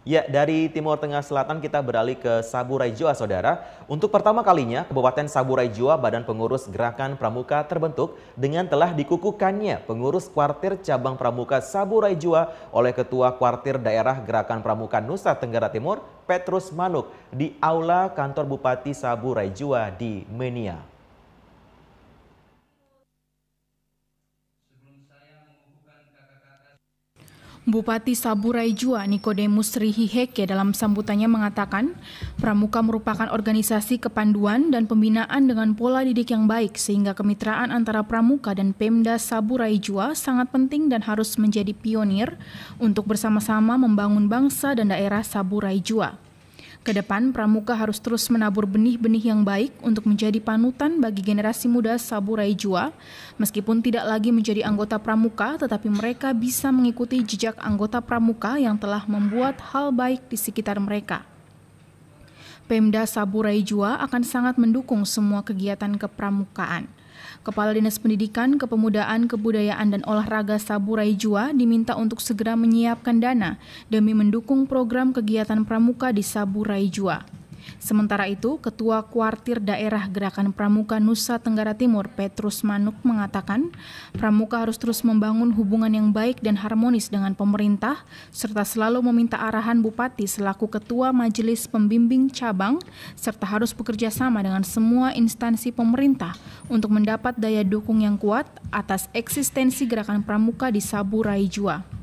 Ya, dari Timur Tengah Selatan kita beralih ke Saburai Jua, Saudara. Untuk pertama kalinya, Kabupaten Saburai Jua Badan Pengurus Gerakan Pramuka terbentuk dengan telah dikukuhkannya pengurus kuartir cabang Pramuka Saburai Jua oleh Ketua Kuartir Daerah Gerakan Pramuka Nusa Tenggara Timur, Petrus Manuk, di Aula Kantor Bupati Saburai Jua di Menia. Bupati Saburai Jua Nikodemus Rihiheke dalam sambutannya mengatakan, Pramuka merupakan organisasi kepanduan dan pembinaan dengan pola didik yang baik sehingga kemitraan antara Pramuka dan Pemda Saburai Jua sangat penting dan harus menjadi pionir untuk bersama-sama membangun bangsa dan daerah Saburai Jua. Ke depan, Pramuka harus terus menabur benih-benih yang baik untuk menjadi panutan bagi generasi muda Saburai Jua. Meskipun tidak lagi menjadi anggota Pramuka, tetapi mereka bisa mengikuti jejak anggota Pramuka yang telah membuat hal baik di sekitar mereka. Pemda Saburai Jua akan sangat mendukung semua kegiatan kepramukaan. Kepala Dinas Pendidikan, Kepemudaan, Kebudayaan, dan Olahraga Saburai Jua diminta untuk segera menyiapkan dana demi mendukung program kegiatan pramuka di Saburai Jua. Sementara itu, Ketua Kuartir Daerah Gerakan Pramuka Nusa Tenggara Timur, Petrus Manuk, mengatakan Pramuka harus terus membangun hubungan yang baik dan harmonis dengan pemerintah, serta selalu meminta arahan Bupati selaku Ketua Majelis Pembimbing Cabang, serta harus bekerja sama dengan semua instansi pemerintah untuk mendapat daya dukung yang kuat atas eksistensi Gerakan Pramuka di Saburai Jua.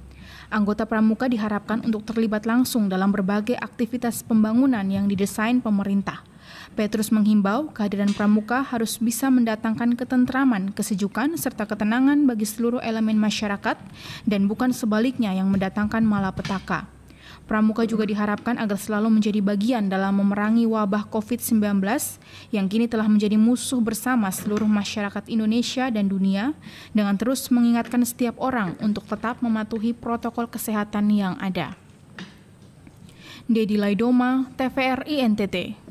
Anggota pramuka diharapkan untuk terlibat langsung dalam berbagai aktivitas pembangunan yang didesain pemerintah. Petrus menghimbau kehadiran pramuka harus bisa mendatangkan ketentraman, kesejukan, serta ketenangan bagi seluruh elemen masyarakat dan bukan sebaliknya yang mendatangkan malapetaka. Pramuka juga diharapkan agar selalu menjadi bagian dalam memerangi wabah COVID-19 yang kini telah menjadi musuh bersama seluruh masyarakat Indonesia dan dunia dengan terus mengingatkan setiap orang untuk tetap mematuhi protokol kesehatan yang ada. Dedi Laidoma, TVRI NTT.